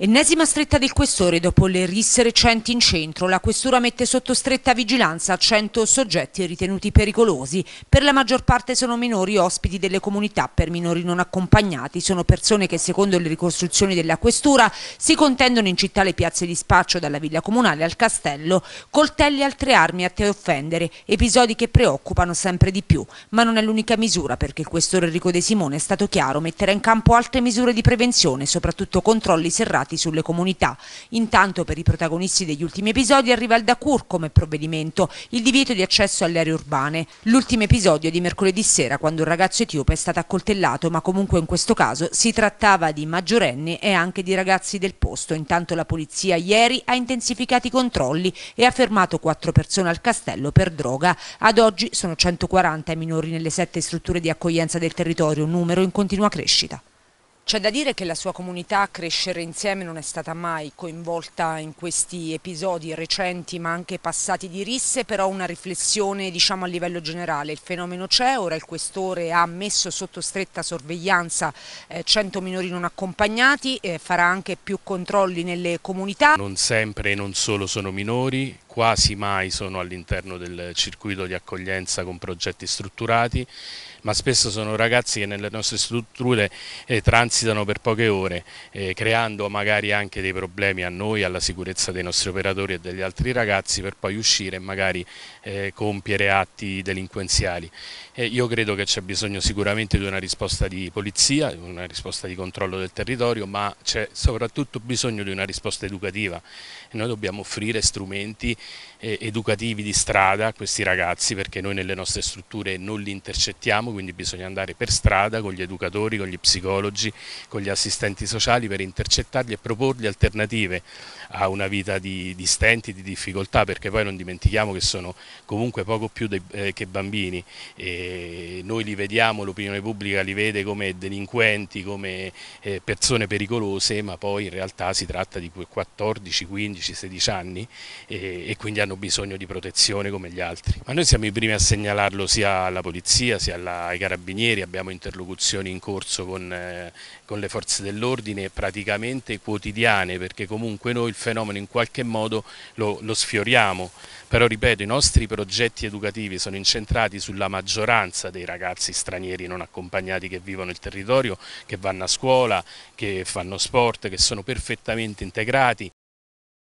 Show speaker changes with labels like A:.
A: Ennesima stretta del questore dopo le risse recenti in centro, la questura mette sotto stretta vigilanza 100 soggetti ritenuti pericolosi. Per la maggior parte sono minori ospiti delle comunità, per minori non accompagnati. Sono persone che secondo le ricostruzioni della questura si contendono in città le piazze di spaccio dalla villa comunale al castello, coltelli e altre armi a te offendere, episodi che preoccupano sempre di più. Ma non è l'unica misura perché il questore Enrico De Simone è stato chiaro, metterà in campo altre misure di prevenzione, soprattutto controlli serrati impostati sulle comunità. Intanto per i protagonisti degli ultimi episodi arriva il Dacur come provvedimento, il divieto di accesso alle aree urbane. L'ultimo episodio è di mercoledì sera quando un ragazzo etiope è stato accoltellato, ma comunque in questo caso si trattava di maggiorenni e anche di ragazzi del posto. Intanto la polizia ieri ha intensificato i controlli e ha fermato quattro persone al castello per droga. Ad oggi sono 140 i minori nelle sette strutture di accoglienza del territorio, un numero in continua crescita. C'è da dire che la sua comunità Crescere Insieme non è stata mai coinvolta in questi episodi recenti ma anche passati di risse, però una riflessione diciamo, a livello generale. Il fenomeno c'è, ora il questore ha messo sotto stretta sorveglianza eh, 100 minori non accompagnati, eh, farà anche più controlli nelle comunità.
B: Non sempre e non solo sono minori, quasi mai sono all'interno del circuito di accoglienza con progetti strutturati, ma spesso sono ragazzi che nelle nostre strutture eh, transitano per poche ore, eh, creando magari anche dei problemi a noi, alla sicurezza dei nostri operatori e degli altri ragazzi, per poi uscire e magari eh, compiere atti delinquenziali. io credo che c'è bisogno sicuramente di una risposta di polizia, di una risposta di controllo del territorio, ma c'è soprattutto bisogno di una risposta educativa. Noi dobbiamo offrire strumenti eh, educativi di strada a questi ragazzi perché noi nelle nostre strutture non li intercettiamo, quindi bisogna andare per strada con gli educatori, con gli psicologi, con gli assistenti sociali per intercettarli e proporgli alternative a una vita di, di stenti, di difficoltà, perché poi non dimentichiamo che sono comunque poco più de, eh, che bambini. E noi li vediamo, l'opinione pubblica li vede come delinquenti, come eh, persone pericolose, ma poi in realtà si tratta di 14, 15, 16 anni eh, e, e quindi hanno bisogno di protezione come gli altri. Ma noi siamo i primi a segnalarlo sia alla polizia sia alla, ai carabinieri, abbiamo interlocuzioni in corso con, eh, con le forze dell'ordine praticamente quotidiane perché comunque noi il fenomeno in qualche modo lo, lo sfioriamo, però ripeto i nostri progetti educativi sono incentrati sulla maggioranza dei ragazzi stranieri non accompagnati che vivono il territorio, che vanno a scuola, che fanno sport, che sono perfettamente integrati,